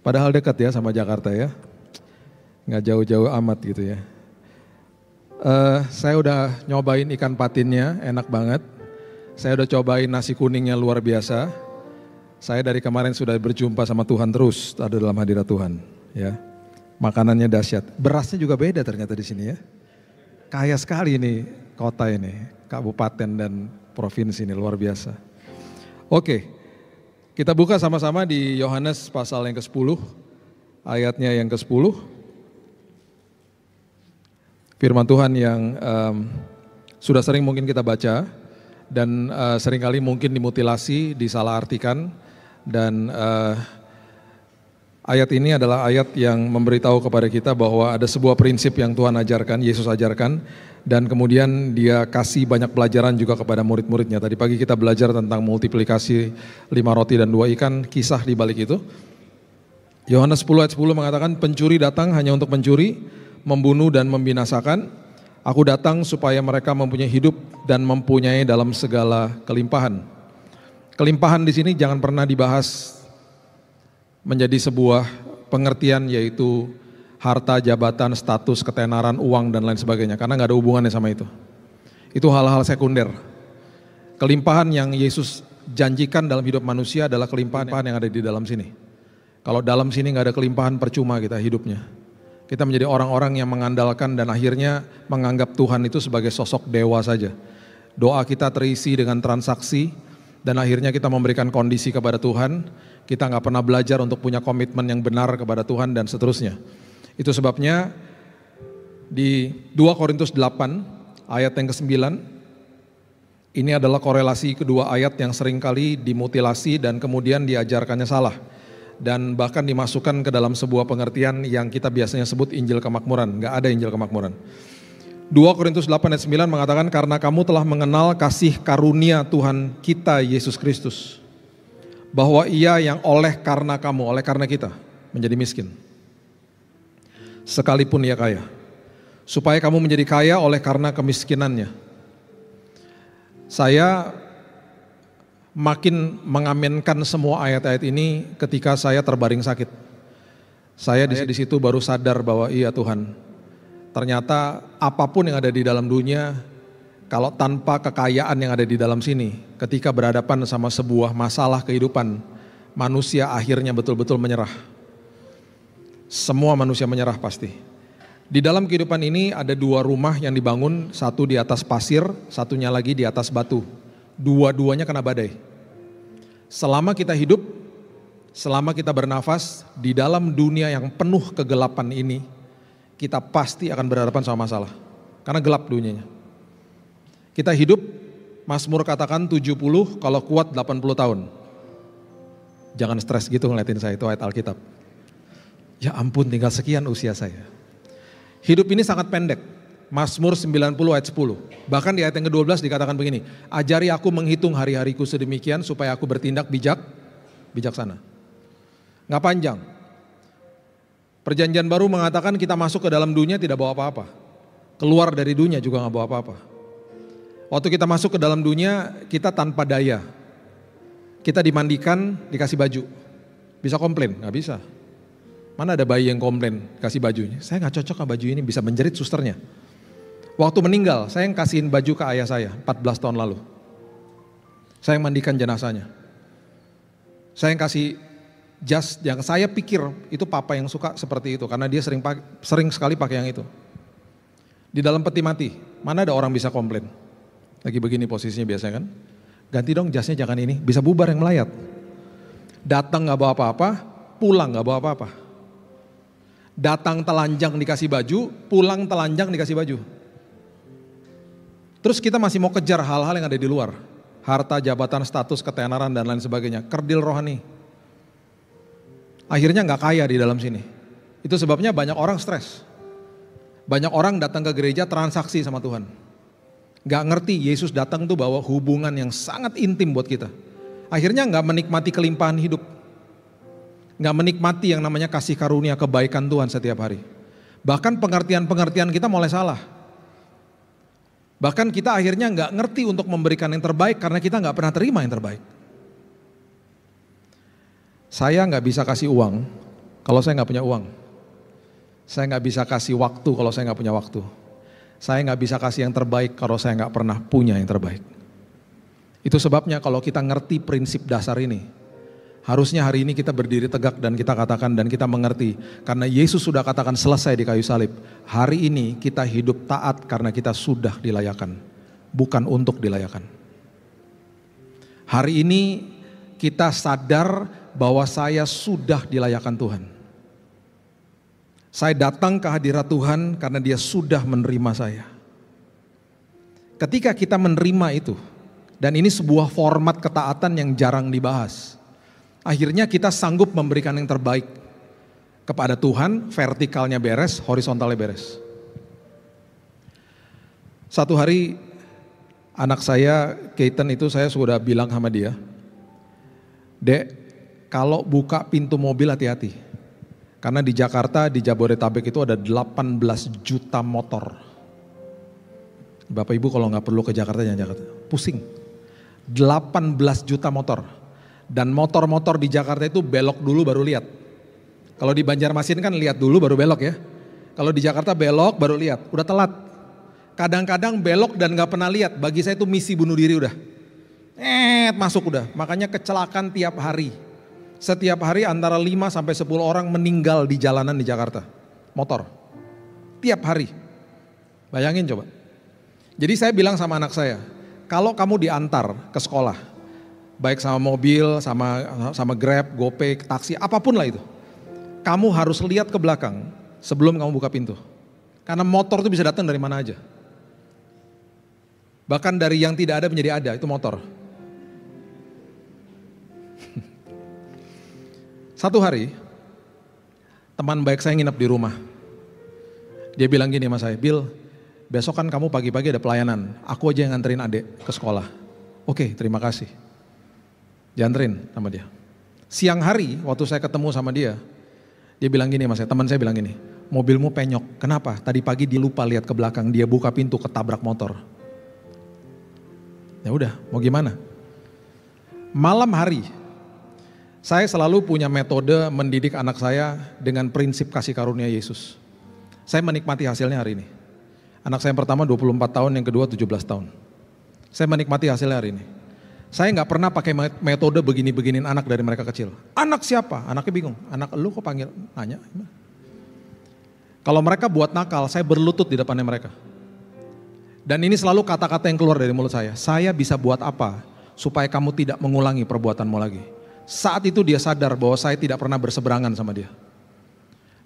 Padahal dekat ya sama Jakarta ya. Nggak jauh-jauh amat gitu ya. Uh, saya udah nyobain ikan patinnya, enak banget. Saya udah cobain nasi kuningnya luar biasa. Saya dari kemarin sudah berjumpa sama Tuhan terus, ada dalam hadirat Tuhan. Ya, makanannya dahsyat. Berasnya juga beda ternyata di sini ya. Kaya sekali ini kota ini, kabupaten dan provinsi ini luar biasa. Oke, okay. Kita buka sama-sama di Yohanes pasal yang ke-10, ayatnya yang ke-10. Firman Tuhan yang um, sudah sering mungkin kita baca dan uh, seringkali mungkin dimutilasi, disalahartikan dan uh, ayat ini adalah ayat yang memberitahu kepada kita bahwa ada sebuah prinsip yang Tuhan ajarkan, Yesus ajarkan dan kemudian dia kasih banyak pelajaran juga kepada murid-muridnya. Tadi pagi kita belajar tentang multiplikasi lima roti dan dua ikan, kisah di balik itu. Yohanes 10 ayat 10 mengatakan pencuri datang hanya untuk mencuri, membunuh dan membinasakan. Aku datang supaya mereka mempunyai hidup dan mempunyai dalam segala kelimpahan. Kelimpahan di sini jangan pernah dibahas menjadi sebuah pengertian yaitu harta, jabatan, status, ketenaran, uang, dan lain sebagainya. Karena nggak ada hubungannya sama itu. Itu hal-hal sekunder. Kelimpahan yang Yesus janjikan dalam hidup manusia adalah kelimpahan yang ada di dalam sini. Kalau dalam sini nggak ada kelimpahan, percuma kita hidupnya. Kita menjadi orang-orang yang mengandalkan dan akhirnya menganggap Tuhan itu sebagai sosok dewa saja. Doa kita terisi dengan transaksi, dan akhirnya kita memberikan kondisi kepada Tuhan. Kita nggak pernah belajar untuk punya komitmen yang benar kepada Tuhan dan seterusnya. Itu sebabnya di 2 Korintus 8 ayat yang ke-9 ini adalah korelasi kedua ayat yang seringkali dimutilasi dan kemudian diajarkannya salah dan bahkan dimasukkan ke dalam sebuah pengertian yang kita biasanya sebut Injil kemakmuran. Gak ada Injil kemakmuran. 2 Korintus 8 ayat 9 mengatakan karena kamu telah mengenal kasih karunia Tuhan kita Yesus Kristus. Bahwa ia yang oleh karena kamu, oleh karena kita menjadi miskin sekalipun ia kaya. Supaya kamu menjadi kaya oleh karena kemiskinannya. Saya makin mengaminkan semua ayat-ayat ini ketika saya terbaring sakit. Saya di, situ baru sadar bahwa iya Tuhan, ternyata apapun yang ada di dalam dunia, kalau tanpa kekayaan yang ada di dalam sini, ketika berhadapan sama sebuah masalah kehidupan, manusia akhirnya betul-betul menyerah. Semua manusia menyerah pasti. Di dalam kehidupan ini ada dua rumah yang dibangun, satu di atas pasir, satunya lagi di atas batu. Dua-duanya kena badai. Selama kita hidup, selama kita bernafas di dalam dunia yang penuh kegelapan ini, kita pasti akan berhadapan sama masalah. Karena gelap dunianya. Kita hidup, Mazmur katakan 70, kalau kuat 80 tahun. Jangan stres gitu ngeliatin saya, itu ayat Alkitab. Ya ampun tinggal sekian usia saya. Hidup ini sangat pendek. Mazmur 90 ayat 10. Bahkan di ayat yang ke-12 dikatakan begini, ajari aku menghitung hari-hariku sedemikian supaya aku bertindak bijak, bijaksana. Nggak panjang. Perjanjian baru mengatakan kita masuk ke dalam dunia tidak bawa apa-apa. Keluar dari dunia juga nggak bawa apa-apa. Waktu kita masuk ke dalam dunia, kita tanpa daya. Kita dimandikan, dikasih baju. Bisa komplain? Nggak bisa. Mana ada bayi yang komplain kasih bajunya. Saya nggak cocok sama baju ini, bisa menjerit susternya. Waktu meninggal, saya yang kasihin baju ke ayah saya 14 tahun lalu. Saya yang mandikan jenazahnya. Saya yang kasih jas yang saya pikir itu papa yang suka seperti itu karena dia sering sering sekali pakai yang itu. Di dalam peti mati, mana ada orang bisa komplain? Lagi begini posisinya biasanya kan. Ganti dong jasnya jangan ini, bisa bubar yang melayat. Datang nggak bawa apa-apa, pulang nggak bawa apa-apa datang telanjang dikasih baju, pulang telanjang dikasih baju. Terus kita masih mau kejar hal-hal yang ada di luar. Harta, jabatan, status, ketenaran, dan lain sebagainya. Kerdil rohani. Akhirnya nggak kaya di dalam sini. Itu sebabnya banyak orang stres. Banyak orang datang ke gereja transaksi sama Tuhan. Gak ngerti Yesus datang tuh bawa hubungan yang sangat intim buat kita. Akhirnya nggak menikmati kelimpahan hidup nggak menikmati yang namanya kasih karunia kebaikan Tuhan setiap hari. Bahkan pengertian-pengertian kita mulai salah. Bahkan kita akhirnya nggak ngerti untuk memberikan yang terbaik karena kita nggak pernah terima yang terbaik. Saya nggak bisa kasih uang kalau saya nggak punya uang. Saya nggak bisa kasih waktu kalau saya nggak punya waktu. Saya nggak bisa kasih yang terbaik kalau saya nggak pernah punya yang terbaik. Itu sebabnya kalau kita ngerti prinsip dasar ini, Harusnya hari ini kita berdiri tegak dan kita katakan dan kita mengerti. Karena Yesus sudah katakan selesai di kayu salib. Hari ini kita hidup taat karena kita sudah dilayakan. Bukan untuk dilayakan. Hari ini kita sadar bahwa saya sudah dilayakan Tuhan. Saya datang ke hadirat Tuhan karena dia sudah menerima saya. Ketika kita menerima itu, dan ini sebuah format ketaatan yang jarang dibahas. Akhirnya kita sanggup memberikan yang terbaik kepada Tuhan, vertikalnya beres, horizontalnya beres. Satu hari anak saya, Keiten itu saya sudah bilang sama dia, Dek, kalau buka pintu mobil hati-hati. Karena di Jakarta, di Jabodetabek itu ada 18 juta motor. Bapak Ibu kalau nggak perlu ke Jakarta, jangan Jakarta. Pusing. 18 juta motor dan motor-motor di Jakarta itu belok dulu baru lihat. Kalau di Banjarmasin kan lihat dulu baru belok ya. Kalau di Jakarta belok baru lihat, udah telat. Kadang-kadang belok dan gak pernah lihat, bagi saya itu misi bunuh diri udah. Eh, masuk udah. Makanya kecelakaan tiap hari. Setiap hari antara 5 sampai 10 orang meninggal di jalanan di Jakarta. Motor. Tiap hari. Bayangin coba. Jadi saya bilang sama anak saya, kalau kamu diantar ke sekolah, baik sama mobil, sama sama Grab, GoPay, taksi, apapun lah itu. Kamu harus lihat ke belakang sebelum kamu buka pintu. Karena motor itu bisa datang dari mana aja. Bahkan dari yang tidak ada menjadi ada, itu motor. Satu hari, teman baik saya nginep di rumah. Dia bilang gini sama saya, Bill, besok kan kamu pagi-pagi ada pelayanan. Aku aja yang nganterin adik ke sekolah. Oke, terima kasih dianterin sama dia. Siang hari waktu saya ketemu sama dia, dia bilang gini mas, teman saya bilang gini, mobilmu penyok, kenapa? Tadi pagi dia lupa lihat ke belakang, dia buka pintu ketabrak motor. Ya udah, mau gimana? Malam hari, saya selalu punya metode mendidik anak saya dengan prinsip kasih karunia Yesus. Saya menikmati hasilnya hari ini. Anak saya yang pertama 24 tahun, yang kedua 17 tahun. Saya menikmati hasilnya hari ini. Saya nggak pernah pakai metode begini-beginin anak dari mereka kecil. Anak siapa? Anaknya bingung. Anak lu kok panggil? Nanya. Kalau mereka buat nakal, saya berlutut di depannya mereka. Dan ini selalu kata-kata yang keluar dari mulut saya. Saya bisa buat apa supaya kamu tidak mengulangi perbuatanmu lagi. Saat itu dia sadar bahwa saya tidak pernah berseberangan sama dia.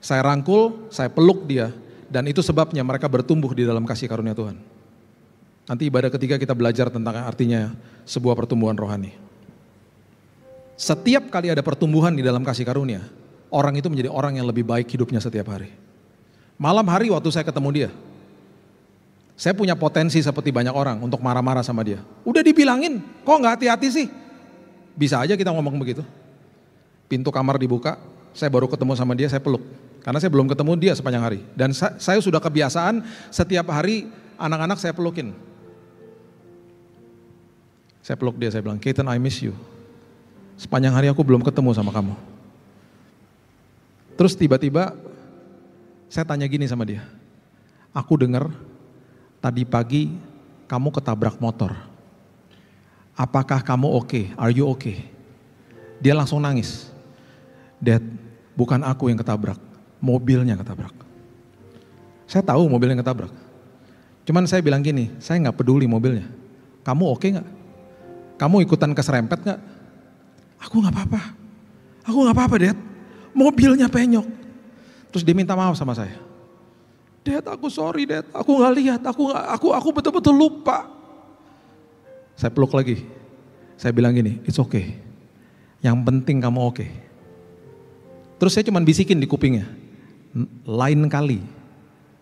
Saya rangkul, saya peluk dia, dan itu sebabnya mereka bertumbuh di dalam kasih karunia Tuhan. Nanti ibadah ketiga kita belajar tentang artinya sebuah pertumbuhan rohani. Setiap kali ada pertumbuhan di dalam kasih karunia, orang itu menjadi orang yang lebih baik hidupnya setiap hari. Malam hari waktu saya ketemu dia, saya punya potensi seperti banyak orang untuk marah-marah sama dia. Udah dibilangin, kok nggak hati-hati sih? Bisa aja kita ngomong begitu. Pintu kamar dibuka, saya baru ketemu sama dia, saya peluk. Karena saya belum ketemu dia sepanjang hari. Dan saya sudah kebiasaan setiap hari anak-anak saya pelukin. Saya peluk dia, saya bilang, Keaton I miss you. Sepanjang hari aku belum ketemu sama kamu. Terus tiba-tiba saya tanya gini sama dia. Aku dengar tadi pagi kamu ketabrak motor. Apakah kamu oke? Okay? Are you okay? Dia langsung nangis. Dad, bukan aku yang ketabrak, mobilnya ketabrak. Saya tahu mobilnya ketabrak. Cuman saya bilang gini, saya nggak peduli mobilnya. Kamu oke okay nggak? kamu ikutan keserempet nggak? Aku nggak apa-apa. Aku nggak apa-apa, Dad. Mobilnya penyok. Terus dia minta maaf sama saya. Dad, aku sorry, Dad. Aku nggak lihat. Aku gak, aku aku betul-betul lupa. Saya peluk lagi. Saya bilang gini, it's okay. Yang penting kamu oke. Okay. Terus saya cuman bisikin di kupingnya. Lain kali,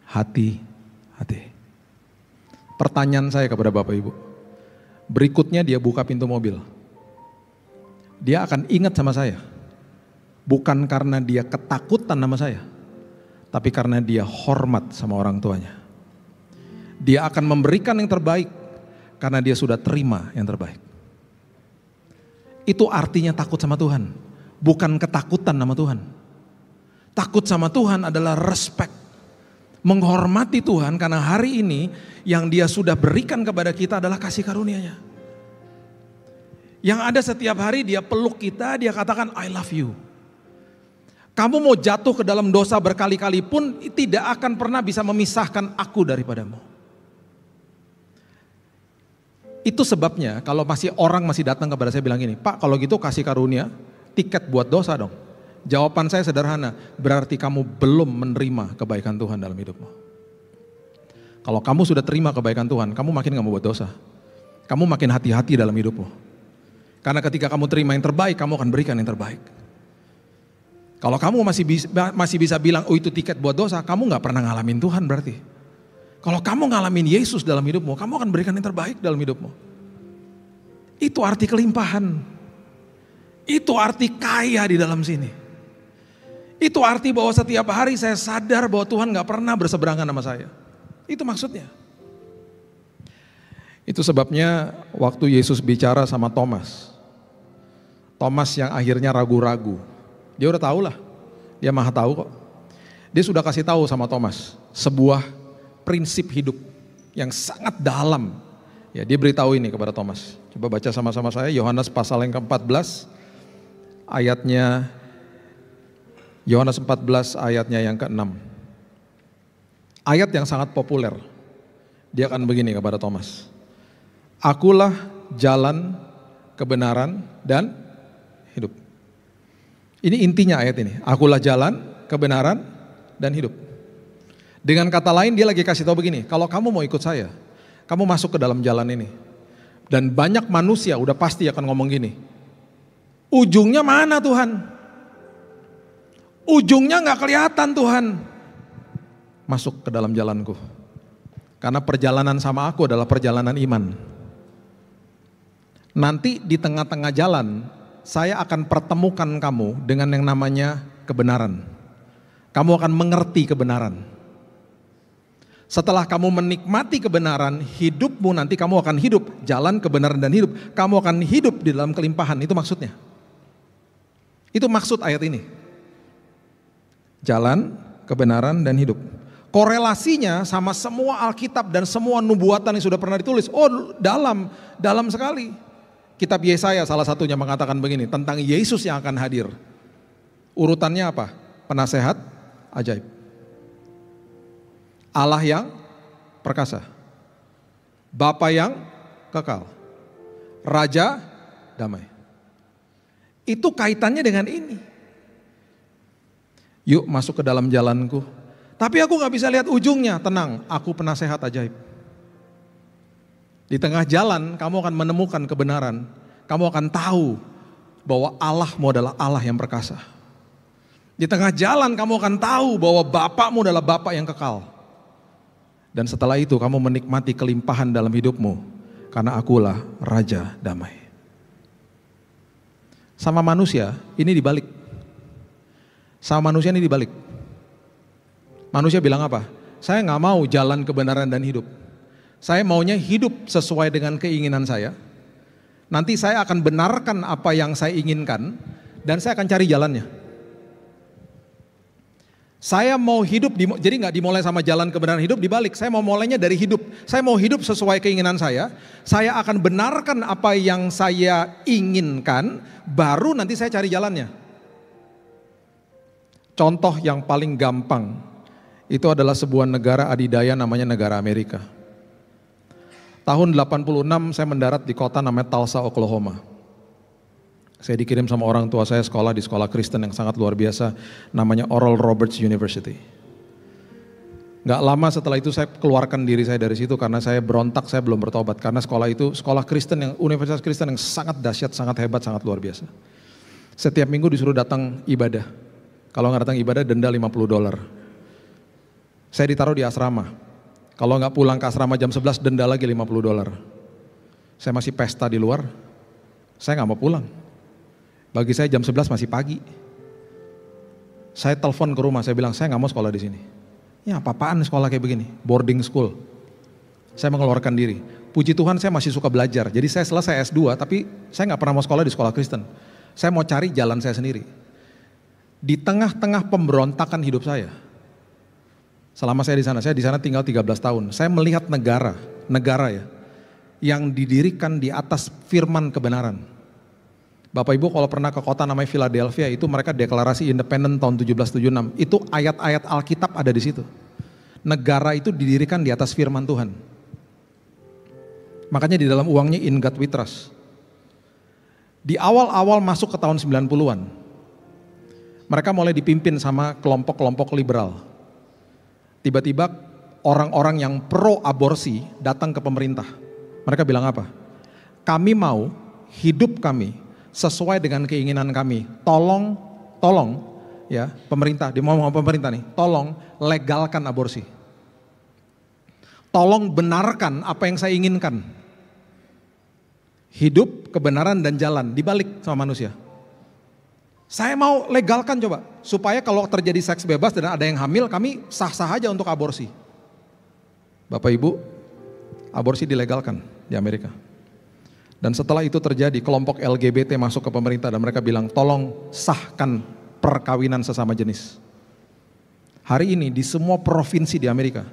hati-hati. Pertanyaan saya kepada Bapak Ibu Berikutnya dia buka pintu mobil. Dia akan ingat sama saya. Bukan karena dia ketakutan sama saya. Tapi karena dia hormat sama orang tuanya. Dia akan memberikan yang terbaik. Karena dia sudah terima yang terbaik. Itu artinya takut sama Tuhan. Bukan ketakutan sama Tuhan. Takut sama Tuhan adalah respect menghormati Tuhan karena hari ini yang dia sudah berikan kepada kita adalah kasih karunia-Nya. Yang ada setiap hari dia peluk kita, dia katakan I love you. Kamu mau jatuh ke dalam dosa berkali-kali pun tidak akan pernah bisa memisahkan aku daripadamu. Itu sebabnya kalau masih orang masih datang kepada saya bilang gini, Pak kalau gitu kasih karunia tiket buat dosa dong. Jawaban saya sederhana, berarti kamu belum menerima kebaikan Tuhan dalam hidupmu. Kalau kamu sudah terima kebaikan Tuhan, kamu makin gak mau buat dosa. Kamu makin hati-hati dalam hidupmu. Karena ketika kamu terima yang terbaik, kamu akan berikan yang terbaik. Kalau kamu masih bisa, masih bisa bilang, oh itu tiket buat dosa, kamu gak pernah ngalamin Tuhan berarti. Kalau kamu ngalamin Yesus dalam hidupmu, kamu akan berikan yang terbaik dalam hidupmu. Itu arti kelimpahan. Itu arti kaya di dalam sini. Itu arti bahwa setiap hari saya sadar bahwa Tuhan gak pernah berseberangan sama saya. Itu maksudnya. Itu sebabnya waktu Yesus bicara sama Thomas. Thomas yang akhirnya ragu-ragu. Dia udah tau lah. Dia maha tahu kok. Dia sudah kasih tahu sama Thomas sebuah prinsip hidup yang sangat dalam. Ya, dia beritahu ini kepada Thomas. Coba baca sama-sama saya Yohanes pasal yang ke-14 ayatnya Yohanes 14 ayatnya yang ke-6. Ayat yang sangat populer. Dia akan begini kepada Thomas. Akulah jalan kebenaran dan hidup. Ini intinya ayat ini. Akulah jalan kebenaran dan hidup. Dengan kata lain dia lagi kasih tahu begini, kalau kamu mau ikut saya, kamu masuk ke dalam jalan ini. Dan banyak manusia udah pasti akan ngomong gini. Ujungnya mana Tuhan? Ujungnya nggak kelihatan Tuhan. Masuk ke dalam jalanku. Karena perjalanan sama aku adalah perjalanan iman. Nanti di tengah-tengah jalan, saya akan pertemukan kamu dengan yang namanya kebenaran. Kamu akan mengerti kebenaran. Setelah kamu menikmati kebenaran, hidupmu nanti kamu akan hidup jalan kebenaran dan hidup. Kamu akan hidup di dalam kelimpahan, itu maksudnya. Itu maksud ayat ini jalan, kebenaran, dan hidup. Korelasinya sama semua Alkitab dan semua nubuatan yang sudah pernah ditulis. Oh dalam, dalam sekali. Kitab Yesaya salah satunya mengatakan begini, tentang Yesus yang akan hadir. Urutannya apa? Penasehat, ajaib. Allah yang perkasa. Bapa yang kekal. Raja damai. Itu kaitannya dengan ini. Yuk masuk ke dalam jalanku. Tapi aku gak bisa lihat ujungnya. Tenang, aku penasehat ajaib. Di tengah jalan kamu akan menemukan kebenaran. Kamu akan tahu bahwa Allahmu adalah Allah yang perkasa. Di tengah jalan kamu akan tahu bahwa Bapakmu adalah Bapak yang kekal. Dan setelah itu kamu menikmati kelimpahan dalam hidupmu. Karena akulah Raja Damai. Sama manusia, ini dibalik sama manusia ini dibalik. Manusia bilang apa? Saya nggak mau jalan kebenaran dan hidup. Saya maunya hidup sesuai dengan keinginan saya. Nanti saya akan benarkan apa yang saya inginkan dan saya akan cari jalannya. Saya mau hidup, di, jadi nggak dimulai sama jalan kebenaran hidup, dibalik. Saya mau mulainya dari hidup. Saya mau hidup sesuai keinginan saya. Saya akan benarkan apa yang saya inginkan, baru nanti saya cari jalannya. Contoh yang paling gampang itu adalah sebuah negara adidaya namanya negara Amerika. Tahun 86 saya mendarat di kota namanya Tulsa, Oklahoma. Saya dikirim sama orang tua saya sekolah di sekolah Kristen yang sangat luar biasa namanya Oral Roberts University. Gak lama setelah itu saya keluarkan diri saya dari situ karena saya berontak, saya belum bertobat. Karena sekolah itu sekolah Kristen yang universitas Kristen yang sangat dahsyat, sangat hebat, sangat luar biasa. Setiap minggu disuruh datang ibadah kalau nggak datang ibadah denda 50 dolar. Saya ditaruh di asrama. Kalau nggak pulang ke asrama jam 11 denda lagi 50 dolar. Saya masih pesta di luar. Saya nggak mau pulang. Bagi saya jam 11 masih pagi. Saya telepon ke rumah, saya bilang saya nggak mau sekolah di sini. Ya apa-apaan sekolah kayak begini, boarding school. Saya mengeluarkan diri. Puji Tuhan saya masih suka belajar. Jadi saya selesai S2 tapi saya nggak pernah mau sekolah di sekolah Kristen. Saya mau cari jalan saya sendiri di tengah-tengah pemberontakan hidup saya. Selama saya di sana, saya di sana tinggal 13 tahun. Saya melihat negara, negara ya, yang didirikan di atas firman kebenaran. Bapak Ibu kalau pernah ke kota namanya Philadelphia itu mereka deklarasi independen tahun 1776. Itu ayat-ayat Alkitab ada di situ. Negara itu didirikan di atas firman Tuhan. Makanya di dalam uangnya in God we trust. Di awal-awal masuk ke tahun 90-an, mereka mulai dipimpin sama kelompok-kelompok liberal. Tiba-tiba orang-orang yang pro aborsi datang ke pemerintah. Mereka bilang apa? Kami mau hidup kami sesuai dengan keinginan kami. Tolong, tolong ya pemerintah, di ngomong pemerintah nih, tolong legalkan aborsi. Tolong benarkan apa yang saya inginkan. Hidup, kebenaran dan jalan dibalik sama manusia. Saya mau legalkan coba, supaya kalau terjadi seks bebas dan ada yang hamil, kami sah-sah aja untuk aborsi. Bapak Ibu, aborsi dilegalkan di Amerika. Dan setelah itu terjadi, kelompok LGBT masuk ke pemerintah dan mereka bilang, tolong sahkan perkawinan sesama jenis. Hari ini di semua provinsi di Amerika,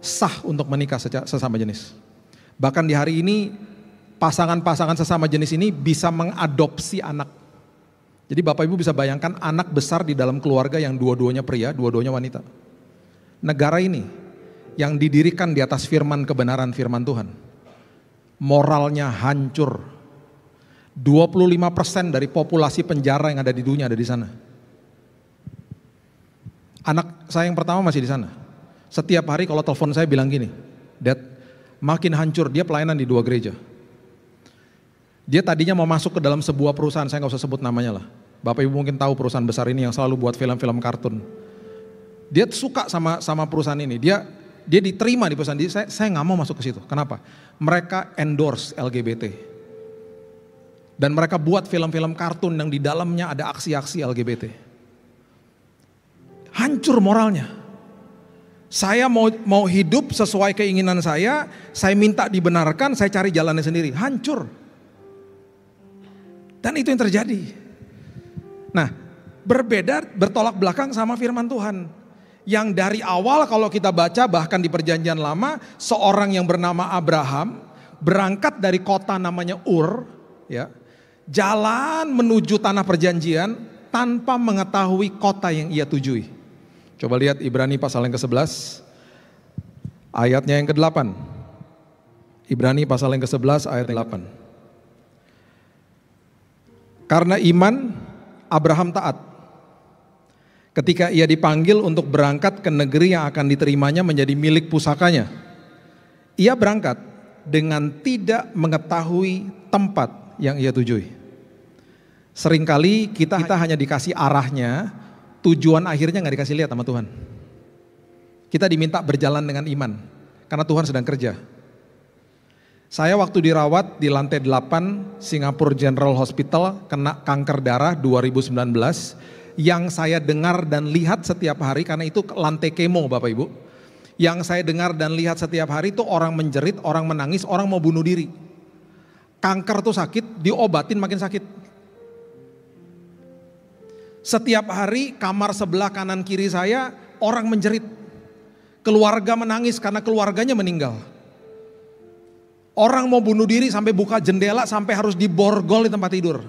sah untuk menikah sesama jenis. Bahkan di hari ini, pasangan-pasangan sesama jenis ini bisa mengadopsi anak jadi Bapak Ibu bisa bayangkan anak besar di dalam keluarga yang dua-duanya pria, dua-duanya wanita. Negara ini yang didirikan di atas firman kebenaran firman Tuhan. Moralnya hancur. 25% dari populasi penjara yang ada di dunia ada di sana. Anak saya yang pertama masih di sana. Setiap hari kalau telepon saya bilang gini, Dad, makin hancur dia pelayanan di dua gereja. Dia tadinya mau masuk ke dalam sebuah perusahaan, saya nggak usah sebut namanya lah Bapak Ibu mungkin tahu perusahaan besar ini yang selalu buat film-film kartun. Dia suka sama sama perusahaan ini. Dia dia diterima di perusahaan ini. Saya saya nggak mau masuk ke situ. Kenapa? Mereka endorse LGBT. Dan mereka buat film-film kartun yang di dalamnya ada aksi-aksi LGBT. Hancur moralnya. Saya mau mau hidup sesuai keinginan saya, saya minta dibenarkan, saya cari jalannya sendiri. Hancur. Dan itu yang terjadi. Nah, berbeda bertolak belakang sama firman Tuhan. Yang dari awal kalau kita baca bahkan di perjanjian lama seorang yang bernama Abraham berangkat dari kota namanya Ur ya. Jalan menuju tanah perjanjian tanpa mengetahui kota yang ia tujui. Coba lihat Ibrani pasal yang ke-11 ayatnya yang ke-8. Ibrani pasal yang ke-11 ayat yang ke-8. Karena iman Abraham taat. Ketika ia dipanggil untuk berangkat ke negeri yang akan diterimanya menjadi milik pusakanya, ia berangkat dengan tidak mengetahui tempat yang ia tuju Seringkali kita, kita hanya dikasih arahnya, tujuan akhirnya nggak dikasih lihat sama Tuhan. Kita diminta berjalan dengan iman, karena Tuhan sedang kerja. Saya waktu dirawat di lantai 8 Singapore General Hospital kena kanker darah 2019 yang saya dengar dan lihat setiap hari karena itu lantai kemo Bapak Ibu. Yang saya dengar dan lihat setiap hari itu orang menjerit, orang menangis, orang mau bunuh diri. Kanker tuh sakit, diobatin makin sakit. Setiap hari kamar sebelah kanan kiri saya orang menjerit. Keluarga menangis karena keluarganya meninggal Orang mau bunuh diri sampai buka jendela sampai harus diborgol di tempat tidur.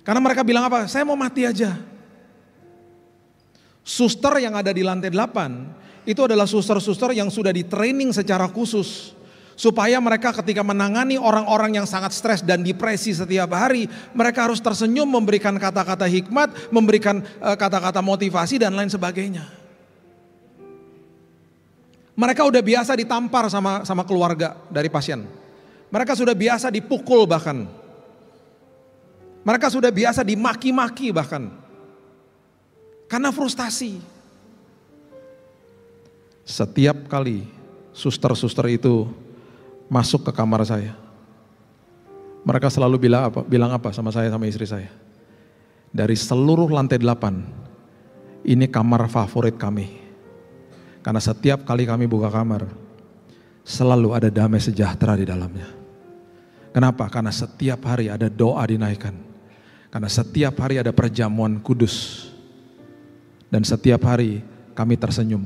Karena mereka bilang apa? Saya mau mati aja. Suster yang ada di lantai 8 itu adalah suster-suster yang sudah di training secara khusus supaya mereka ketika menangani orang-orang yang sangat stres dan depresi setiap hari, mereka harus tersenyum memberikan kata-kata hikmat, memberikan eh, kata-kata motivasi dan lain sebagainya. Mereka udah biasa ditampar sama sama keluarga dari pasien. Mereka sudah biasa dipukul bahkan. Mereka sudah biasa dimaki-maki bahkan. Karena frustasi. Setiap kali suster-suster itu masuk ke kamar saya. Mereka selalu bilang apa, bilang apa sama saya sama istri saya. Dari seluruh lantai delapan, ini kamar favorit kami. Karena setiap kali kami buka kamar, selalu ada damai sejahtera di dalamnya. Kenapa? Karena setiap hari ada doa dinaikkan. Karena setiap hari ada perjamuan kudus. Dan setiap hari kami tersenyum.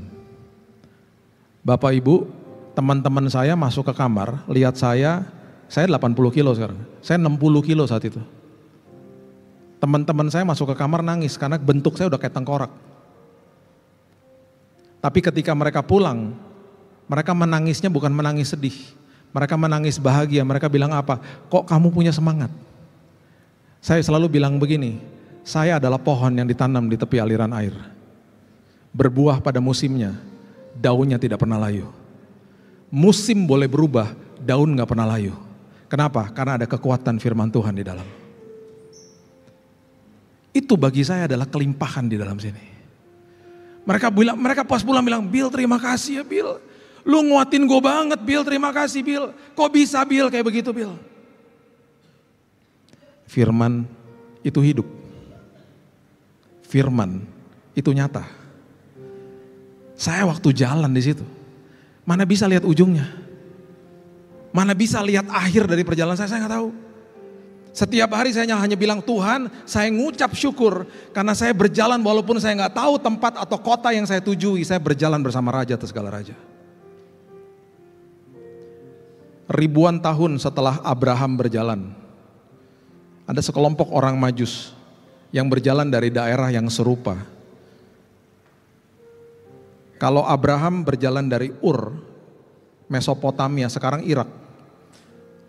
Bapak Ibu, teman-teman saya masuk ke kamar, lihat saya, saya 80 kilo sekarang. Saya 60 kilo saat itu. Teman-teman saya masuk ke kamar nangis karena bentuk saya udah kayak tengkorak. Tapi ketika mereka pulang, mereka menangisnya bukan menangis sedih. Mereka menangis bahagia, mereka bilang apa? Kok kamu punya semangat? Saya selalu bilang begini, saya adalah pohon yang ditanam di tepi aliran air. Berbuah pada musimnya, daunnya tidak pernah layu. Musim boleh berubah, daun gak pernah layu. Kenapa? Karena ada kekuatan firman Tuhan di dalam. Itu bagi saya adalah kelimpahan di dalam sini. Mereka bilang, mereka pas pulang bilang, Bill terima kasih ya Bill. Lu nguatin gue banget Bill, terima kasih Bill. Kok bisa Bill kayak begitu Bill? Firman itu hidup. Firman itu nyata. Saya waktu jalan di situ, mana bisa lihat ujungnya? Mana bisa lihat akhir dari perjalanan saya? Saya nggak tahu. Setiap hari saya hanya bilang Tuhan, saya ngucap syukur karena saya berjalan walaupun saya nggak tahu tempat atau kota yang saya tujui, saya berjalan bersama Raja atau segala Raja. Ribuan tahun setelah Abraham berjalan, ada sekelompok orang majus yang berjalan dari daerah yang serupa. Kalau Abraham berjalan dari Ur, Mesopotamia, sekarang Irak,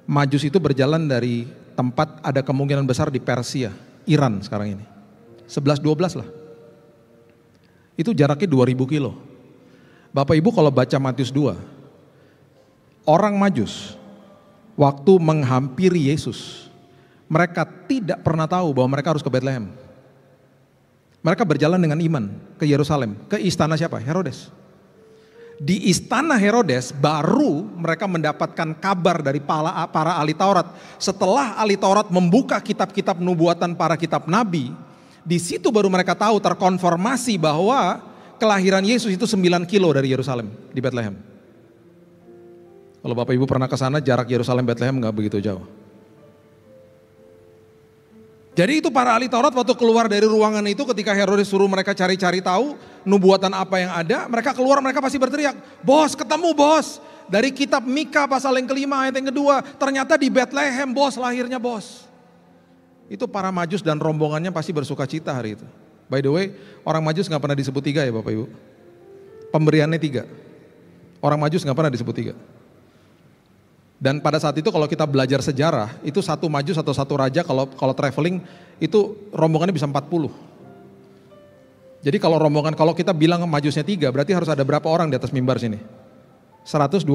Majus itu berjalan dari tempat ada kemungkinan besar di Persia, Iran sekarang ini. 11-12 lah. Itu jaraknya 2000 kilo. Bapak Ibu kalau baca Matius 2, orang Majus waktu menghampiri Yesus, mereka tidak pernah tahu bahwa mereka harus ke Bethlehem. Mereka berjalan dengan iman ke Yerusalem, ke istana siapa? Herodes di istana Herodes baru mereka mendapatkan kabar dari para, para ahli Taurat. Setelah ahli Taurat membuka kitab-kitab nubuatan para kitab nabi, di situ baru mereka tahu terkonfirmasi bahwa kelahiran Yesus itu 9 kilo dari Yerusalem di Bethlehem. Kalau Bapak Ibu pernah ke sana jarak Yerusalem Bethlehem nggak begitu jauh. Jadi itu para ahli Taurat waktu keluar dari ruangan itu ketika Herodes suruh mereka cari-cari tahu nubuatan apa yang ada, mereka keluar mereka pasti berteriak, "Bos, ketemu, Bos." Dari kitab Mika pasal yang kelima ayat yang kedua, ternyata di Bethlehem bos lahirnya bos. Itu para majus dan rombongannya pasti bersuka cita hari itu. By the way, orang majus nggak pernah disebut tiga ya Bapak Ibu. Pemberiannya tiga. Orang majus nggak pernah disebut tiga. Dan pada saat itu kalau kita belajar sejarah, itu satu maju satu satu raja kalau kalau traveling itu rombongannya bisa 40. Jadi kalau rombongan kalau kita bilang majusnya tiga, berarti harus ada berapa orang di atas mimbar sini? 120.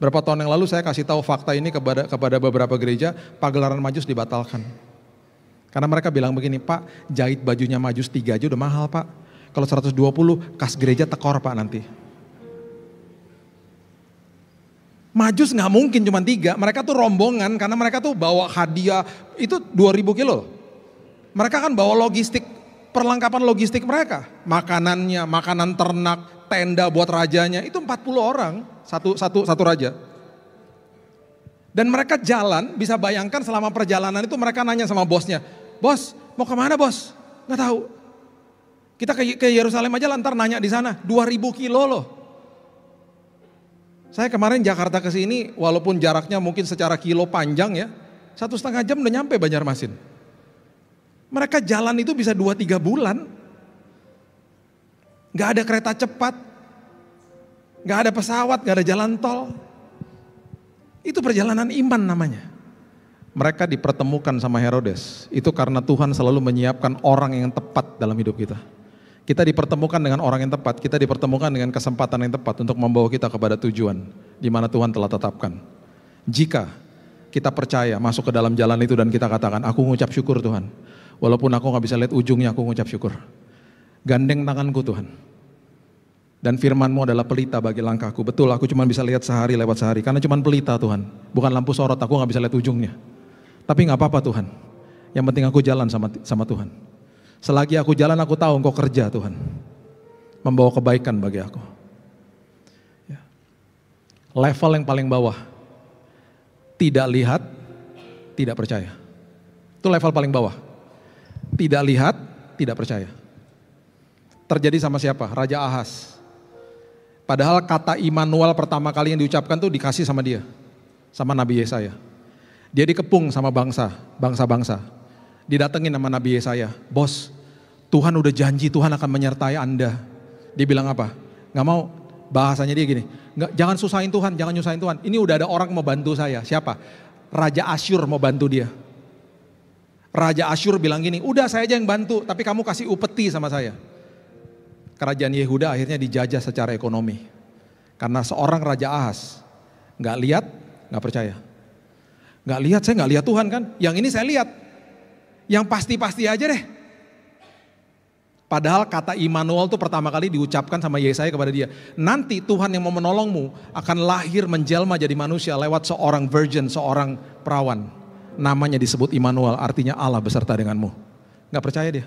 Berapa tahun yang lalu saya kasih tahu fakta ini kepada kepada beberapa gereja, pagelaran majus dibatalkan. Karena mereka bilang begini, Pak, jahit bajunya majus tiga aja udah mahal, Pak. Kalau 120, kas gereja tekor, Pak, nanti. Majus nggak mungkin cuma tiga, mereka tuh rombongan karena mereka tuh bawa hadiah itu 2000 kilo. Mereka kan bawa logistik, perlengkapan logistik mereka. Makanannya, makanan ternak, tenda buat rajanya, itu 40 orang, satu, satu, satu raja. Dan mereka jalan, bisa bayangkan selama perjalanan itu mereka nanya sama bosnya, bos mau kemana bos? Nggak tahu. Kita ke, Yerusalem aja lantar nanya di sana, 2000 kilo loh. Saya kemarin Jakarta ke sini, walaupun jaraknya mungkin secara kilo panjang ya, satu setengah jam udah nyampe Banjarmasin. Mereka jalan itu bisa dua tiga bulan. Gak ada kereta cepat, gak ada pesawat, gak ada jalan tol. Itu perjalanan iman namanya. Mereka dipertemukan sama Herodes. Itu karena Tuhan selalu menyiapkan orang yang tepat dalam hidup kita. Kita dipertemukan dengan orang yang tepat, kita dipertemukan dengan kesempatan yang tepat untuk membawa kita kepada tujuan di mana Tuhan telah tetapkan. Jika kita percaya masuk ke dalam jalan itu dan kita katakan, aku mengucap syukur Tuhan. Walaupun aku nggak bisa lihat ujungnya, aku mengucap syukur. Gandeng tanganku Tuhan. Dan firmanmu adalah pelita bagi langkahku. Betul, aku cuma bisa lihat sehari lewat sehari. Karena cuma pelita Tuhan. Bukan lampu sorot, aku nggak bisa lihat ujungnya. Tapi nggak apa-apa Tuhan. Yang penting aku jalan sama, sama Tuhan. Selagi aku jalan aku tahu engkau kerja Tuhan. Membawa kebaikan bagi aku. Ya. Level yang paling bawah. Tidak lihat, tidak percaya. Itu level paling bawah. Tidak lihat, tidak percaya. Terjadi sama siapa? Raja Ahas. Padahal kata Immanuel pertama kali yang diucapkan tuh dikasih sama dia. Sama Nabi Yesaya. Dia dikepung sama bangsa, bangsa-bangsa didatengin sama Nabi Yesaya, bos Tuhan udah janji Tuhan akan menyertai Anda. Dia bilang apa? Gak mau, bahasanya dia gini, nggak, jangan susahin Tuhan, jangan nyusahin Tuhan. Ini udah ada orang mau bantu saya, siapa? Raja Asyur mau bantu dia. Raja Asyur bilang gini, udah saya aja yang bantu, tapi kamu kasih upeti sama saya. Kerajaan Yehuda akhirnya dijajah secara ekonomi. Karena seorang Raja Ahas, gak lihat, gak percaya. Gak lihat, saya gak lihat Tuhan kan. Yang ini saya lihat, yang pasti-pasti aja deh. Padahal kata Immanuel itu pertama kali diucapkan sama Yesaya kepada dia. Nanti Tuhan yang mau menolongmu akan lahir menjelma jadi manusia lewat seorang virgin, seorang perawan. Namanya disebut Immanuel, artinya Allah beserta denganmu. Gak percaya dia?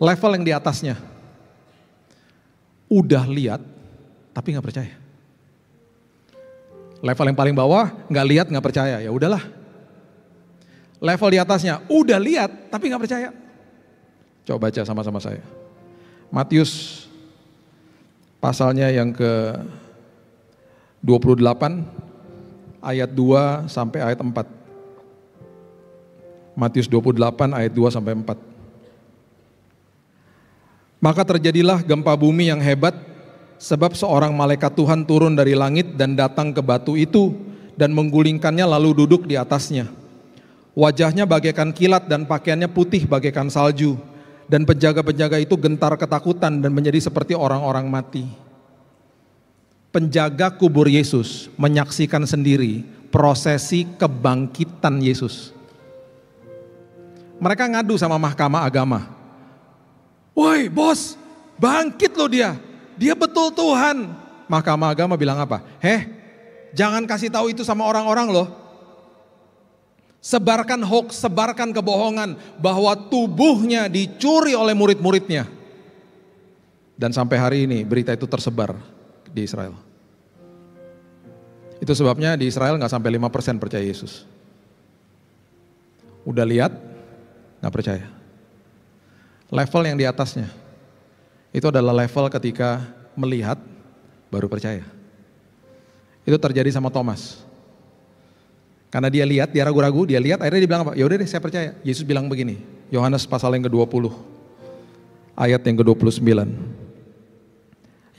Level yang di atasnya. Udah lihat, tapi gak percaya. Level yang paling bawah, gak lihat, gak percaya. Ya udahlah, level di atasnya. Udah lihat tapi nggak percaya. Coba baca sama-sama saya. Matius pasalnya yang ke 28 ayat 2 sampai ayat 4. Matius 28 ayat 2 sampai 4. Maka terjadilah gempa bumi yang hebat sebab seorang malaikat Tuhan turun dari langit dan datang ke batu itu dan menggulingkannya lalu duduk di atasnya. Wajahnya bagaikan kilat dan pakaiannya putih bagaikan salju. Dan penjaga-penjaga itu gentar ketakutan dan menjadi seperti orang-orang mati. Penjaga kubur Yesus menyaksikan sendiri prosesi kebangkitan Yesus. Mereka ngadu sama mahkamah agama. Woi bos, bangkit loh dia. Dia betul Tuhan. Mahkamah agama bilang apa? Heh, jangan kasih tahu itu sama orang-orang loh sebarkan hoax, sebarkan kebohongan bahwa tubuhnya dicuri oleh murid-muridnya. Dan sampai hari ini berita itu tersebar di Israel. Itu sebabnya di Israel nggak sampai 5% percaya Yesus. Udah lihat, nggak percaya. Level yang di atasnya, itu adalah level ketika melihat baru percaya. Itu terjadi sama Thomas. Karena dia lihat, dia ragu-ragu, dia lihat, akhirnya dia bilang apa? Ya udah deh, saya percaya. Yesus bilang begini, Yohanes pasal yang ke-20, ayat yang ke-29.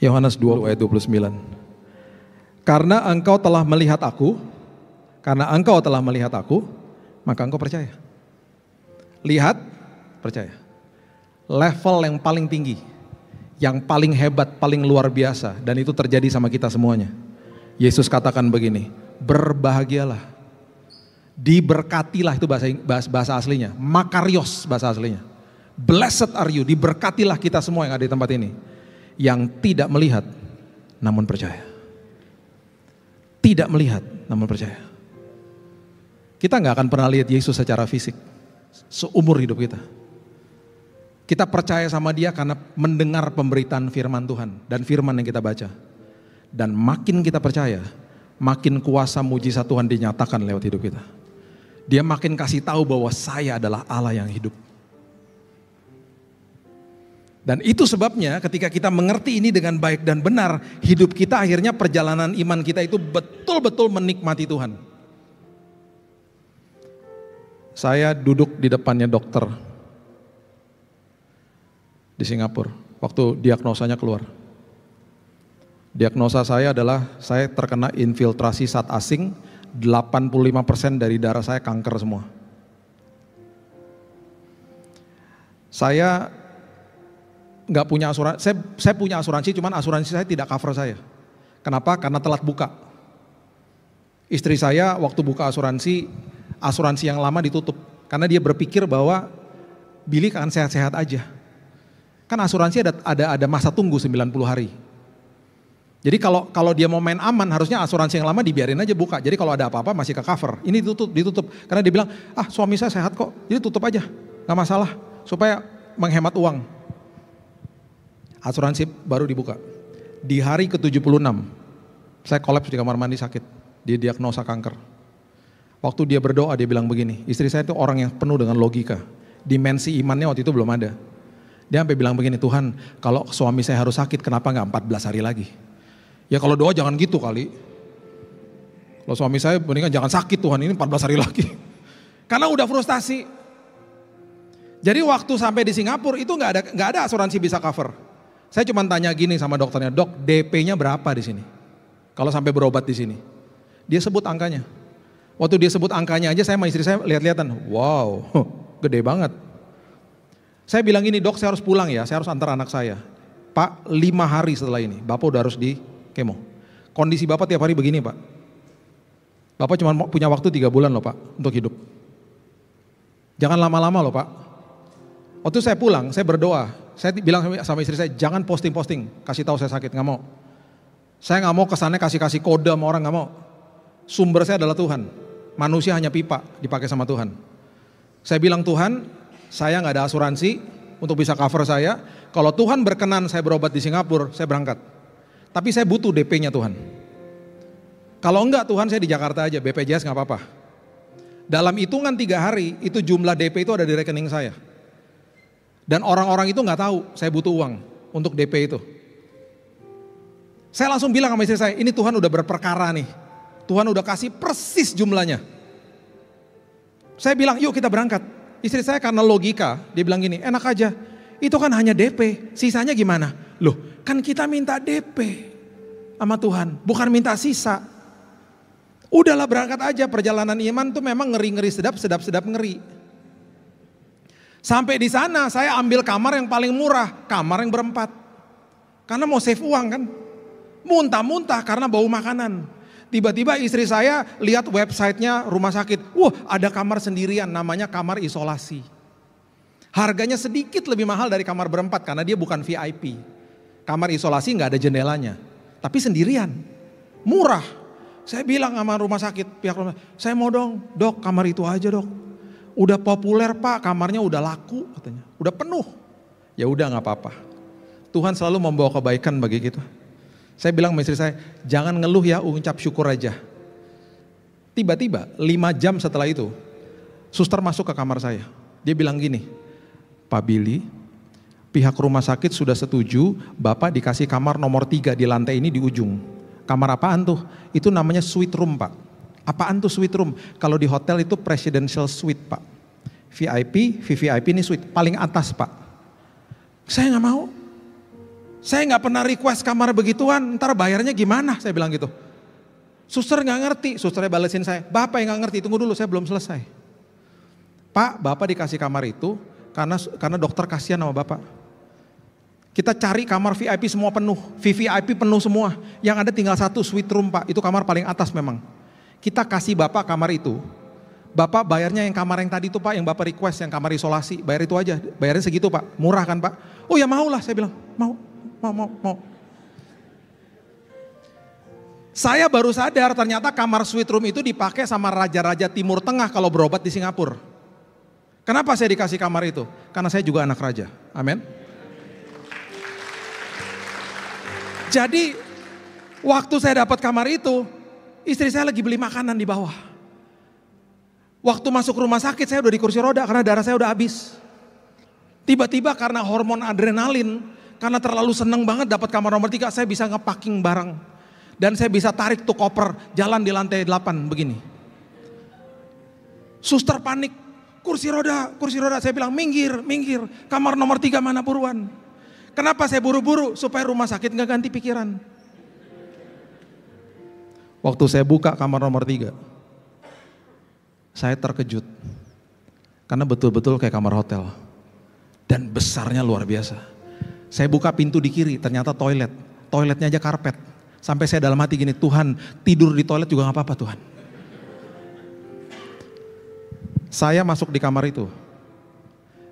Yohanes 20 ayat 29. Karena engkau telah melihat aku, karena engkau telah melihat aku, maka engkau percaya. Lihat, percaya. Level yang paling tinggi, yang paling hebat, paling luar biasa, dan itu terjadi sama kita semuanya. Yesus katakan begini, berbahagialah diberkatilah itu bahasa bahasa aslinya, makarios bahasa aslinya. Blessed are you, diberkatilah kita semua yang ada di tempat ini. Yang tidak melihat namun percaya. Tidak melihat namun percaya. Kita nggak akan pernah lihat Yesus secara fisik seumur hidup kita. Kita percaya sama dia karena mendengar pemberitaan firman Tuhan dan firman yang kita baca. Dan makin kita percaya, makin kuasa mujizat Tuhan dinyatakan lewat hidup kita dia makin kasih tahu bahwa saya adalah Allah yang hidup. Dan itu sebabnya ketika kita mengerti ini dengan baik dan benar, hidup kita akhirnya perjalanan iman kita itu betul-betul menikmati Tuhan. Saya duduk di depannya dokter di Singapura waktu diagnosanya keluar. Diagnosa saya adalah saya terkena infiltrasi saat asing 85% dari darah saya kanker semua. Saya nggak punya asuransi, saya, saya punya asuransi cuman asuransi saya tidak cover saya. Kenapa? Karena telat buka. Istri saya waktu buka asuransi, asuransi yang lama ditutup. Karena dia berpikir bahwa Billy kan sehat-sehat aja. Kan asuransi ada, ada, ada masa tunggu 90 hari. Jadi kalau kalau dia mau main aman harusnya asuransi yang lama dibiarin aja buka. Jadi kalau ada apa-apa masih ke cover. Ini ditutup, ditutup. Karena dia bilang, ah suami saya sehat kok. Jadi tutup aja, nggak masalah. Supaya menghemat uang. Asuransi baru dibuka. Di hari ke-76, saya kolaps di kamar mandi sakit. Dia diagnosa kanker. Waktu dia berdoa dia bilang begini, istri saya itu orang yang penuh dengan logika. Dimensi imannya waktu itu belum ada. Dia sampai bilang begini, Tuhan kalau suami saya harus sakit kenapa nggak 14 hari lagi? Ya kalau doa jangan gitu kali. Kalau suami saya mendingan jangan sakit Tuhan ini 14 hari lagi. Karena udah frustasi. Jadi waktu sampai di Singapura itu nggak ada nggak ada asuransi bisa cover. Saya cuma tanya gini sama dokternya, dok DP-nya berapa di sini? Kalau sampai berobat di sini, dia sebut angkanya. Waktu dia sebut angkanya aja saya sama istri saya lihat-lihatan, wow, gede banget. Saya bilang gini, dok saya harus pulang ya, saya harus antar anak saya. Pak, lima hari setelah ini, bapak udah harus di kemo. Kondisi Bapak tiap hari begini Pak. Bapak cuma punya waktu tiga bulan loh Pak untuk hidup. Jangan lama-lama loh Pak. Waktu saya pulang, saya berdoa. Saya bilang sama istri saya, jangan posting-posting. Kasih tahu saya sakit, nggak mau. Saya nggak mau kesannya kasih-kasih kode sama orang, nggak mau. Sumber saya adalah Tuhan. Manusia hanya pipa dipakai sama Tuhan. Saya bilang Tuhan, saya nggak ada asuransi untuk bisa cover saya. Kalau Tuhan berkenan saya berobat di Singapura, saya berangkat. Tapi saya butuh DP-nya Tuhan. Kalau enggak Tuhan saya di Jakarta aja, BPJS nggak apa-apa. Dalam hitungan tiga hari, itu jumlah DP itu ada di rekening saya. Dan orang-orang itu nggak tahu saya butuh uang untuk DP itu. Saya langsung bilang sama istri saya, ini Tuhan udah berperkara nih. Tuhan udah kasih persis jumlahnya. Saya bilang, yuk kita berangkat. Istri saya karena logika, dia bilang gini, enak aja. Itu kan hanya DP, sisanya gimana? Loh, Kan kita minta DP sama Tuhan, bukan minta sisa. Udahlah berangkat aja perjalanan iman tuh memang ngeri-ngeri sedap, sedap-sedap ngeri. Sampai di sana saya ambil kamar yang paling murah, kamar yang berempat. Karena mau save uang kan. Muntah-muntah karena bau makanan. Tiba-tiba istri saya lihat websitenya rumah sakit. Wah ada kamar sendirian namanya kamar isolasi. Harganya sedikit lebih mahal dari kamar berempat karena dia bukan VIP kamar isolasi nggak ada jendelanya, tapi sendirian, murah. Saya bilang sama rumah sakit pihak rumah, saya mau dong dok kamar itu aja dok. Udah populer pak, kamarnya udah laku katanya, udah penuh. Ya udah nggak apa-apa. Tuhan selalu membawa kebaikan bagi kita. Saya bilang sama istri saya, jangan ngeluh ya, ucap syukur aja. Tiba-tiba, lima jam setelah itu, suster masuk ke kamar saya. Dia bilang gini, Pak Billy, pihak rumah sakit sudah setuju Bapak dikasih kamar nomor tiga di lantai ini di ujung. Kamar apaan tuh? Itu namanya suite room Pak. Apaan tuh suite room? Kalau di hotel itu presidential suite Pak. VIP, VVIP ini suite paling atas Pak. Saya nggak mau. Saya nggak pernah request kamar begituan, ntar bayarnya gimana? Saya bilang gitu. Suster nggak ngerti, susternya balesin saya. Bapak yang nggak ngerti, tunggu dulu, saya belum selesai. Pak, bapak dikasih kamar itu, karena karena dokter kasihan sama bapak. Kita cari kamar VIP semua penuh, VVIP penuh semua. Yang ada tinggal satu suite room pak, itu kamar paling atas memang. Kita kasih bapak kamar itu. Bapak bayarnya yang kamar yang tadi itu pak, yang bapak request yang kamar isolasi, bayar itu aja, bayarnya segitu pak, murah kan pak? Oh ya mau lah, saya bilang mau, mau, mau, mau. Saya baru sadar ternyata kamar suite room itu dipakai sama raja-raja timur tengah kalau berobat di Singapura. Kenapa saya dikasih kamar itu? Karena saya juga anak raja. Amin. Jadi waktu saya dapat kamar itu, istri saya lagi beli makanan di bawah. Waktu masuk rumah sakit saya udah di kursi roda karena darah saya udah habis. Tiba-tiba karena hormon adrenalin, karena terlalu seneng banget dapat kamar nomor tiga, saya bisa ngepacking barang dan saya bisa tarik tuh koper jalan di lantai 8 begini. Suster panik kursi roda, kursi roda. Saya bilang minggir, minggir. Kamar nomor tiga mana buruan. Kenapa saya buru-buru? Supaya rumah sakit nggak ganti pikiran. Waktu saya buka kamar nomor tiga, saya terkejut. Karena betul-betul kayak kamar hotel. Dan besarnya luar biasa. Saya buka pintu di kiri, ternyata toilet. Toiletnya aja karpet. Sampai saya dalam hati gini, Tuhan tidur di toilet juga gak apa-apa Tuhan. Saya masuk di kamar itu.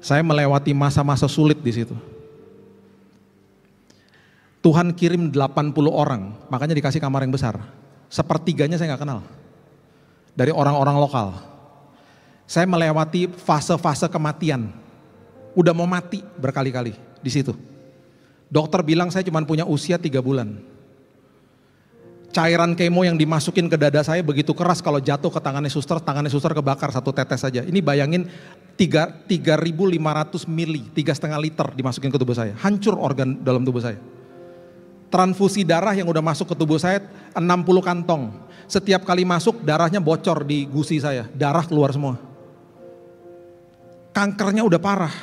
Saya melewati masa-masa sulit di situ. Tuhan kirim 80 orang, makanya dikasih kamar yang besar. Sepertiganya saya nggak kenal. Dari orang-orang lokal. Saya melewati fase-fase kematian. Udah mau mati berkali-kali di situ. Dokter bilang saya cuma punya usia tiga bulan cairan kemo yang dimasukin ke dada saya begitu keras kalau jatuh ke tangannya suster, tangannya suster kebakar satu tetes saja. Ini bayangin 3.500 mili, tiga setengah liter dimasukin ke tubuh saya. Hancur organ dalam tubuh saya. Transfusi darah yang udah masuk ke tubuh saya 60 kantong. Setiap kali masuk darahnya bocor di gusi saya, darah keluar semua. Kankernya udah parah.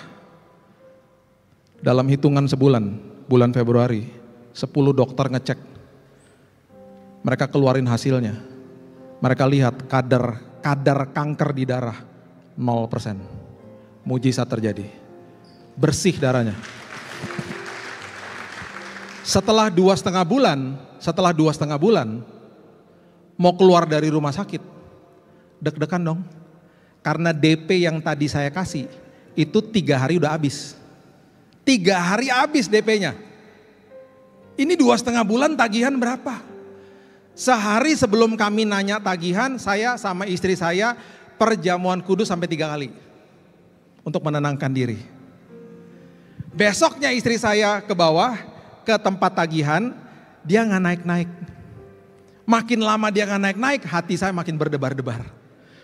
Dalam hitungan sebulan, bulan Februari, 10 dokter ngecek mereka keluarin hasilnya. Mereka lihat kadar kadar kanker di darah 0%. Mujizat terjadi. Bersih darahnya. Setelah dua setengah bulan, setelah dua setengah bulan, mau keluar dari rumah sakit, deg-degan dong. Karena DP yang tadi saya kasih, itu tiga hari udah habis. Tiga hari habis DP-nya. Ini dua setengah bulan tagihan berapa? Sehari sebelum kami nanya tagihan, saya sama istri saya perjamuan kudus sampai tiga kali. Untuk menenangkan diri. Besoknya istri saya ke bawah, ke tempat tagihan, dia nggak naik-naik. Makin lama dia nggak naik-naik, hati saya makin berdebar-debar.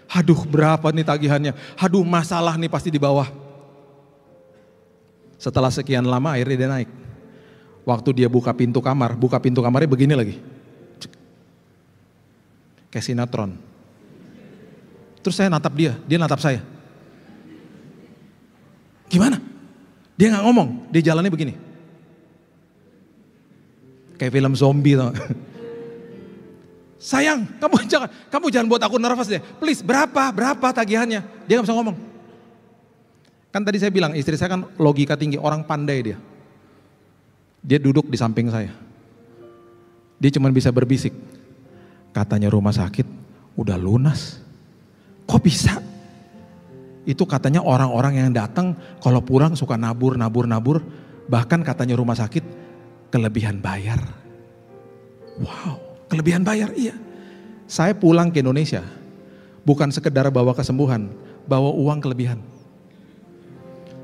Haduh berapa nih tagihannya, Haduh masalah nih pasti di bawah. Setelah sekian lama akhirnya dia naik. Waktu dia buka pintu kamar, buka pintu kamarnya begini lagi kayak sinetron. Terus saya natap dia, dia natap saya. Gimana? Dia nggak ngomong, dia jalannya begini. Kayak film zombie tau. Sayang, kamu jangan, kamu jangan buat aku nervous deh. Please, berapa, berapa tagihannya? Dia nggak bisa ngomong. Kan tadi saya bilang, istri saya kan logika tinggi, orang pandai dia. Dia duduk di samping saya. Dia cuma bisa berbisik, Katanya rumah sakit udah lunas. Kok bisa? Itu katanya orang-orang yang datang kalau pulang suka nabur, nabur, nabur. Bahkan katanya rumah sakit kelebihan bayar. Wow, kelebihan bayar, iya. Saya pulang ke Indonesia, bukan sekedar bawa kesembuhan, bawa uang kelebihan.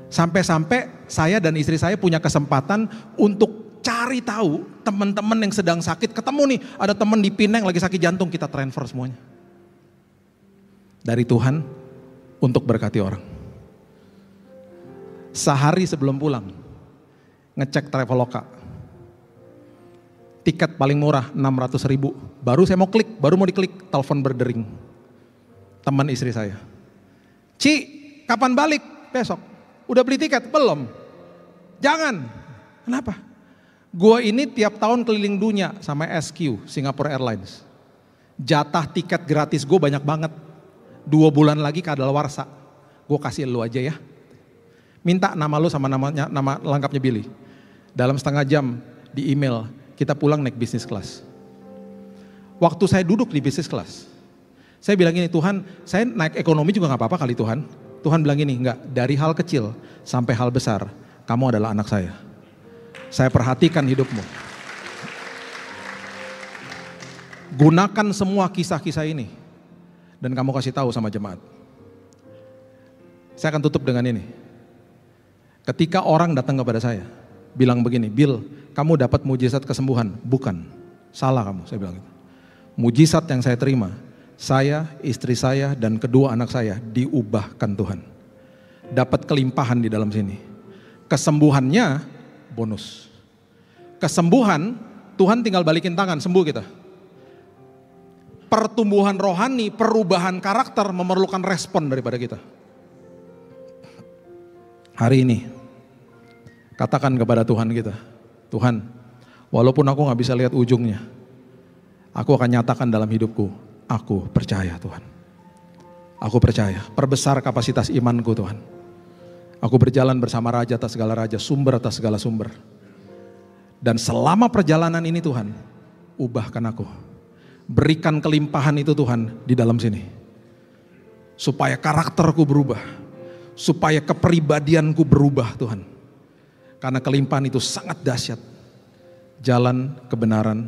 Sampai-sampai saya dan istri saya punya kesempatan untuk cari tahu teman-teman yang sedang sakit. Ketemu nih, ada teman di Pineng lagi sakit jantung, kita transfer semuanya. Dari Tuhan untuk berkati orang. Sehari sebelum pulang, ngecek Traveloka. Tiket paling murah 600 ribu. Baru saya mau klik, baru mau diklik, telepon berdering. Teman istri saya. Ci, kapan balik? Besok. Udah beli tiket? Belum. Jangan. Kenapa? Gue ini tiap tahun keliling dunia sama SQ, Singapore Airlines. Jatah tiket gratis gue banyak banget. Dua bulan lagi kadal warsa. Gue kasih lu aja ya. Minta nama lu sama namanya, nama lengkapnya Billy. Dalam setengah jam di email, kita pulang naik bisnis kelas. Waktu saya duduk di bisnis kelas, saya bilang gini, Tuhan, saya naik ekonomi juga gak apa-apa kali Tuhan. Tuhan bilang gini, enggak, dari hal kecil sampai hal besar, kamu adalah anak saya. Saya perhatikan hidupmu. Gunakan semua kisah-kisah ini. Dan kamu kasih tahu sama jemaat. Saya akan tutup dengan ini. Ketika orang datang kepada saya, bilang begini, Bill, kamu dapat mujizat kesembuhan. Bukan, salah kamu, saya bilang gitu. Mujizat yang saya terima, saya, istri saya, dan kedua anak saya diubahkan Tuhan. Dapat kelimpahan di dalam sini. Kesembuhannya bonus. Kesembuhan, Tuhan tinggal balikin tangan, sembuh kita. Pertumbuhan rohani, perubahan karakter memerlukan respon daripada kita. Hari ini, katakan kepada Tuhan kita, Tuhan, walaupun aku gak bisa lihat ujungnya, aku akan nyatakan dalam hidupku, aku percaya Tuhan. Aku percaya, perbesar kapasitas imanku Tuhan Aku berjalan bersama raja atas segala raja, sumber atas segala sumber. Dan selama perjalanan ini Tuhan, ubahkan aku. Berikan kelimpahan itu Tuhan di dalam sini. Supaya karakterku berubah. Supaya kepribadianku berubah Tuhan. Karena kelimpahan itu sangat dahsyat. Jalan, kebenaran,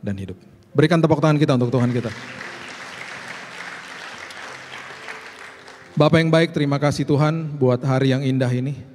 dan hidup. Berikan tepuk tangan kita untuk Tuhan kita. Bapak yang baik, terima kasih Tuhan buat hari yang indah ini.